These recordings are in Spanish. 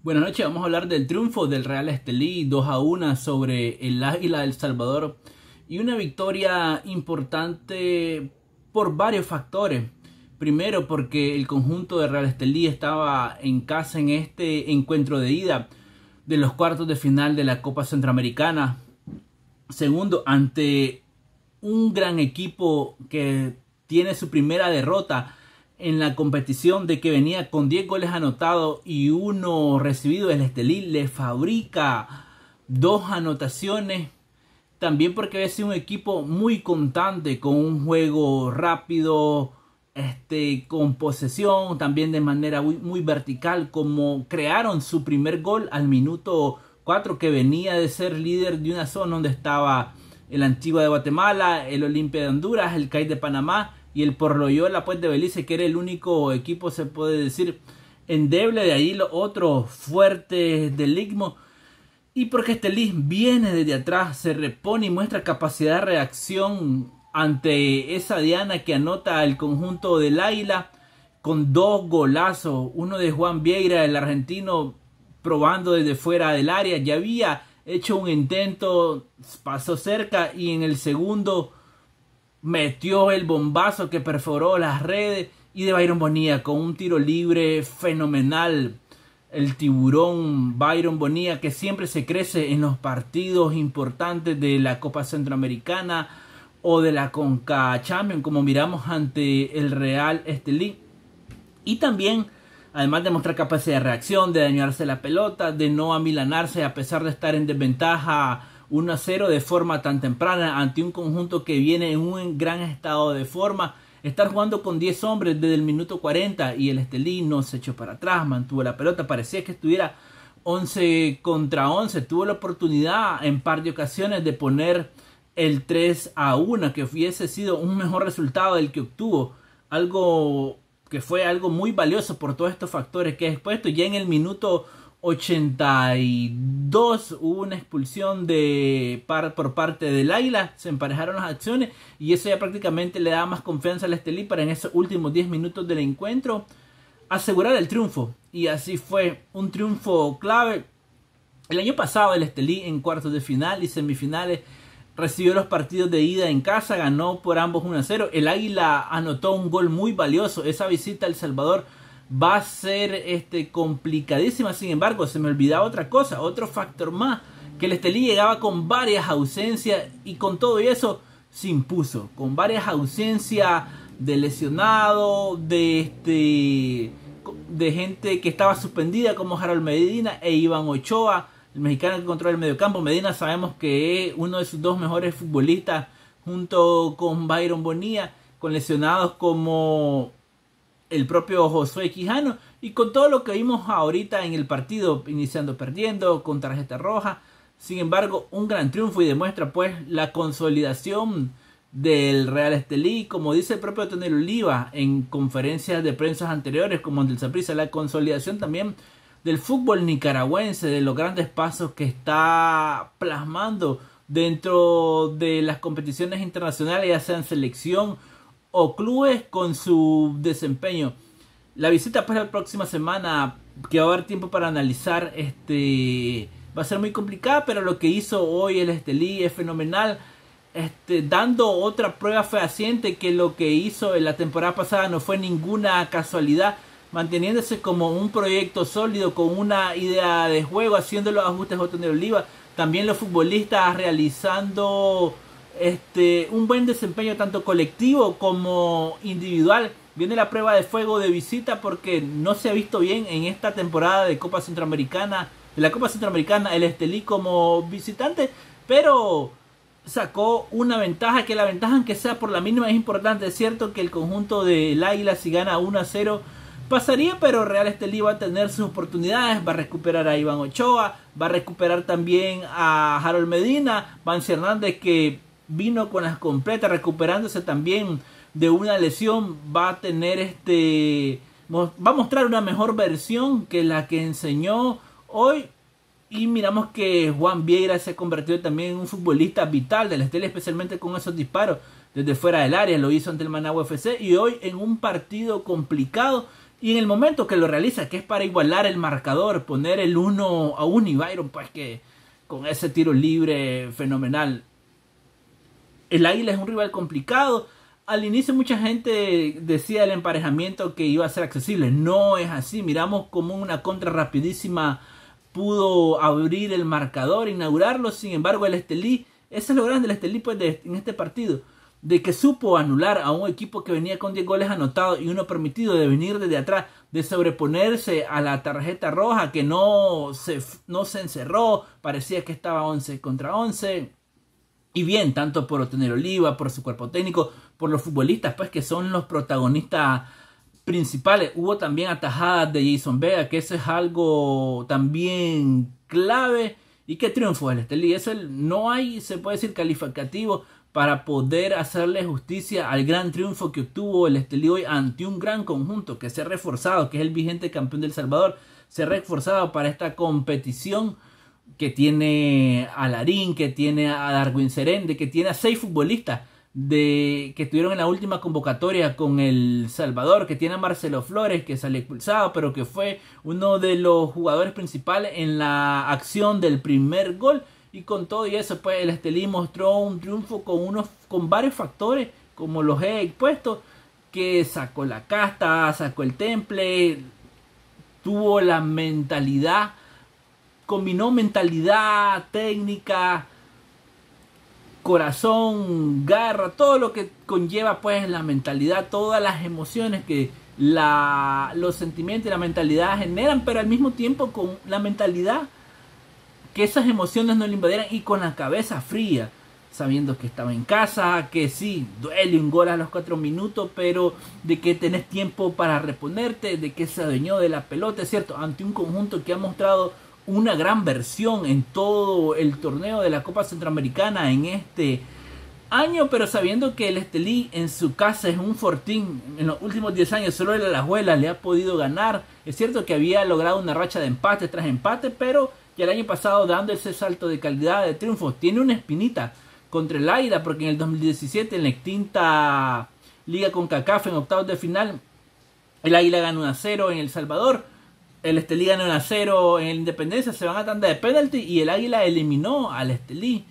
Buenas noches, vamos a hablar del triunfo del Real Estelí 2 a 1 sobre el Águila del Salvador y una victoria importante por varios factores. Primero, porque el conjunto de Real Estelí estaba en casa en este encuentro de ida de los cuartos de final de la Copa Centroamericana. Segundo, ante un gran equipo que tiene su primera derrota en la competición de que venía con 10 goles anotados y uno recibido del Estelí, le fabrica dos anotaciones. También porque había sido un equipo muy constante, con un juego rápido, este, con posesión, también de manera muy, muy vertical, como crearon su primer gol al minuto 4, que venía de ser líder de una zona donde estaba el Antigua de Guatemala, el Olimpia de Honduras, el CAI de Panamá y el Porloyola pues de Belice que era el único equipo se puede decir endeble de ahí los otros fuertes del Ligmo y porque este Liz viene desde atrás, se repone y muestra capacidad de reacción ante esa Diana que anota el conjunto del Águila con dos golazos, uno de Juan Vieira, el argentino, probando desde fuera del área, ya había hecho un intento, pasó cerca y en el segundo metió el bombazo que perforó las redes y de Byron Bonilla con un tiro libre fenomenal. El tiburón Byron Bonilla que siempre se crece en los partidos importantes de la Copa Centroamericana o de la Conca como miramos ante el Real Estelí. Y también además de mostrar capacidad de reacción, de dañarse la pelota, de no amilanarse a pesar de estar en desventaja 1 a 0 de forma tan temprana ante un conjunto que viene en un gran estado de forma. Estar jugando con 10 hombres desde el minuto 40 y el Estelí no se echó para atrás, mantuvo la pelota, parecía que estuviera 11 contra 11. Tuvo la oportunidad en par de ocasiones de poner el 3 a 1, que hubiese sido un mejor resultado del que obtuvo. Algo que fue algo muy valioso por todos estos factores que he expuesto. Ya en el minuto 82 hubo una expulsión de por parte del Águila, se emparejaron las acciones y eso ya prácticamente le da más confianza al Estelí para en esos últimos 10 minutos del encuentro asegurar el triunfo. Y así fue un triunfo clave. El año pasado el Estelí en cuartos de final y semifinales recibió los partidos de ida en casa, ganó por ambos 1-0. El Águila anotó un gol muy valioso. Esa visita al Salvador va a ser este, complicadísima. Sin embargo, se me olvidaba otra cosa, otro factor más, que el Estelí llegaba con varias ausencias y con todo eso se impuso, con varias ausencias de lesionado, de este de gente que estaba suspendida como Harold Medina e Iván Ochoa, el mexicano que controla el mediocampo. Medina sabemos que es uno de sus dos mejores futbolistas junto con Byron Bonilla, con lesionados como el propio Josué Quijano y con todo lo que vimos ahorita en el partido, iniciando perdiendo, con tarjeta roja. Sin embargo, un gran triunfo y demuestra pues la consolidación del Real Estelí, como dice el propio Tonel Oliva en conferencias de prensa anteriores como en el la consolidación también del fútbol nicaragüense, de los grandes pasos que está plasmando dentro de las competiciones internacionales, ya sean selección o clubes con su desempeño. La visita para pues, la próxima semana, que va a haber tiempo para analizar, este, va a ser muy complicada, pero lo que hizo hoy el Estelí es fenomenal. Este, dando otra prueba fehaciente que lo que hizo en la temporada pasada no fue ninguna casualidad, manteniéndose como un proyecto sólido, con una idea de juego, haciendo los ajustes de Oliva, también los futbolistas realizando este, un buen desempeño tanto colectivo como individual. Viene la prueba de fuego de visita porque no se ha visto bien en esta temporada de Copa Centroamericana, de la Copa Centroamericana, el Estelí como visitante, pero sacó una ventaja, que la ventaja aunque sea por la mínima es importante. Es cierto que el conjunto del Águila si gana 1 a 0 pasaría, pero Real Estelí va a tener sus oportunidades, va a recuperar a Iván Ochoa, va a recuperar también a Harold Medina, Vance Hernández que vino con las completas, recuperándose también de una lesión, va a tener este, va a mostrar una mejor versión que la que enseñó hoy. Y miramos que Juan Vieira se ha convertido también en un futbolista vital del Estel, especialmente con esos disparos desde fuera del área. Lo hizo ante el Managua FC y hoy en un partido complicado. Y en el momento que lo realiza, que es para igualar el marcador, poner el 1 a 1 y Byron, pues que con ese tiro libre fenomenal el Águila es un rival complicado. Al inicio mucha gente decía el emparejamiento que iba a ser accesible. No es así. Miramos como una contra rapidísima pudo abrir el marcador, inaugurarlo. Sin embargo, el Estelí, ese es lo grande del Estelí pues, este, en este partido, de que supo anular a un equipo que venía con 10 goles anotados y uno permitido de venir desde atrás, de sobreponerse a la tarjeta roja que no se, no se encerró, parecía que estaba 11 contra 11 y bien, tanto por tener Oliva, por su cuerpo técnico, por los futbolistas, pues que son los protagonistas principales. Hubo también atajadas de Jason Vega, que eso es algo también clave. Y qué triunfo el Estelí. Eso no hay, se puede decir, calificativo para poder hacerle justicia al gran triunfo que obtuvo el Estelí hoy ante un gran conjunto que se ha reforzado, que es el vigente campeón del Salvador. Se ha reforzado para esta competición que tiene a Larín, que tiene a Darwin Serende, que tiene a seis futbolistas de, que estuvieron en la última convocatoria con El Salvador, que tiene a Marcelo Flores, que sale expulsado, pero que fue uno de los jugadores principales en la acción del primer gol. Y con todo y eso, pues el Estelí mostró un triunfo con, unos, con varios factores, como los he expuesto, que sacó la casta, sacó el temple, tuvo la mentalidad combinó mentalidad, técnica, corazón, garra, todo lo que conlleva pues la mentalidad, todas las emociones que la, los sentimientos y la mentalidad generan, pero al mismo tiempo con la mentalidad que esas emociones no le invadieran y con la cabeza fría, sabiendo que estaba en casa, que sí, duele un gol a los cuatro minutos, pero de que tenés tiempo para reponerte, de que se adueñó de la pelota, es cierto, ante un conjunto que ha mostrado una gran versión en todo el torneo de la Copa Centroamericana en este año, pero sabiendo que el Estelí en su casa es un fortín, en los últimos 10 años solo el abuela le ha podido ganar. Es cierto que había logrado una racha de empate tras empate, pero ya el año pasado dando ese salto de calidad de triunfo. tiene una espinita contra el Águila, porque en el 2017 en la extinta Liga con cacafe en octavos de final, el Águila ganó a cero en El Salvador el Estelí ganó en acero 0 en Independencia, se van a tanda de penalti y el Águila eliminó al Estelí.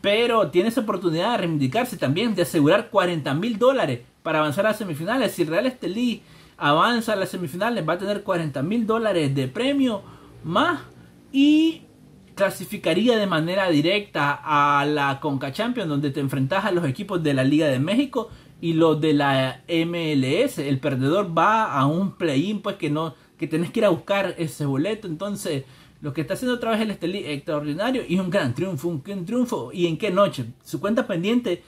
Pero tiene esa oportunidad de reivindicarse también, de asegurar 40 mil dólares para avanzar a las semifinales. Si Real Estelí avanza a las semifinales, va a tener 40 mil dólares de premio más y clasificaría de manera directa a la Conca Champions, donde te enfrentas a los equipos de la Liga de México y los de la MLS. El perdedor va a un play-in, pues que no que tenés que ir a buscar ese boleto. Entonces, lo que está haciendo otra vez el Estelí, extraordinario y un gran triunfo, un triunfo. ¿Y en qué noche? Su cuenta pendiente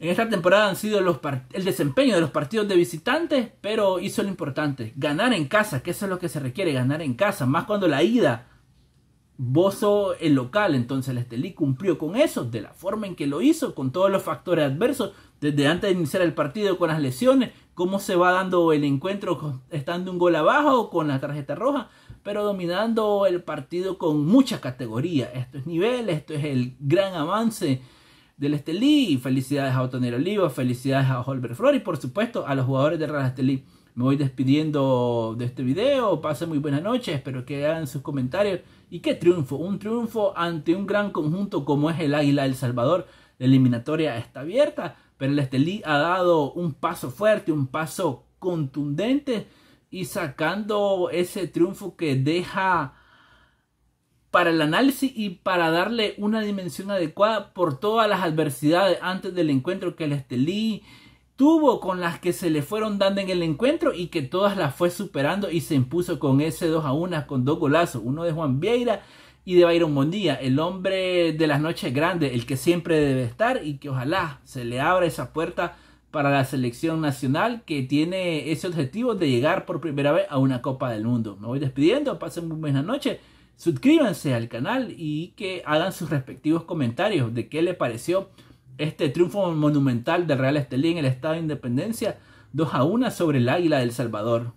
en esta temporada han sido los el desempeño de los partidos de visitantes, pero hizo lo importante, ganar en casa, que eso es lo que se requiere, ganar en casa, más cuando la ida Bozo, el local, entonces el Estelí cumplió con eso, de la forma en que lo hizo, con todos los factores adversos, desde antes de iniciar el partido con las lesiones, cómo se va dando el encuentro estando un gol abajo con la tarjeta roja, pero dominando el partido con mucha categoría. Esto es nivel, esto es el gran avance del Estelí. Felicidades a Otonero Oliva, felicidades a Holber Flor y por supuesto a los jugadores de Real Estelí. Me voy despidiendo de este video. Pasen muy buenas noches. Espero que hagan sus comentarios ¿Y qué triunfo? Un triunfo ante un gran conjunto como es el Águila El Salvador. La eliminatoria está abierta, pero el Estelí ha dado un paso fuerte, un paso contundente y sacando ese triunfo que deja para el análisis y para darle una dimensión adecuada por todas las adversidades antes del encuentro que el Estelí tuvo con las que se le fueron dando en el encuentro y que todas las fue superando y se impuso con ese 2 a 1 con dos golazos, uno de Juan Vieira y de Byron Mondía, el hombre de las noches grandes, el que siempre debe estar y que ojalá se le abra esa puerta para la selección nacional que tiene ese objetivo de llegar por primera vez a una Copa del Mundo. Me voy despidiendo, pasen muy buena noche, suscríbanse al canal y que hagan sus respectivos comentarios de qué le pareció este triunfo monumental del Real Estelí en el Estado de Independencia 2 a 1 sobre el Águila del Salvador.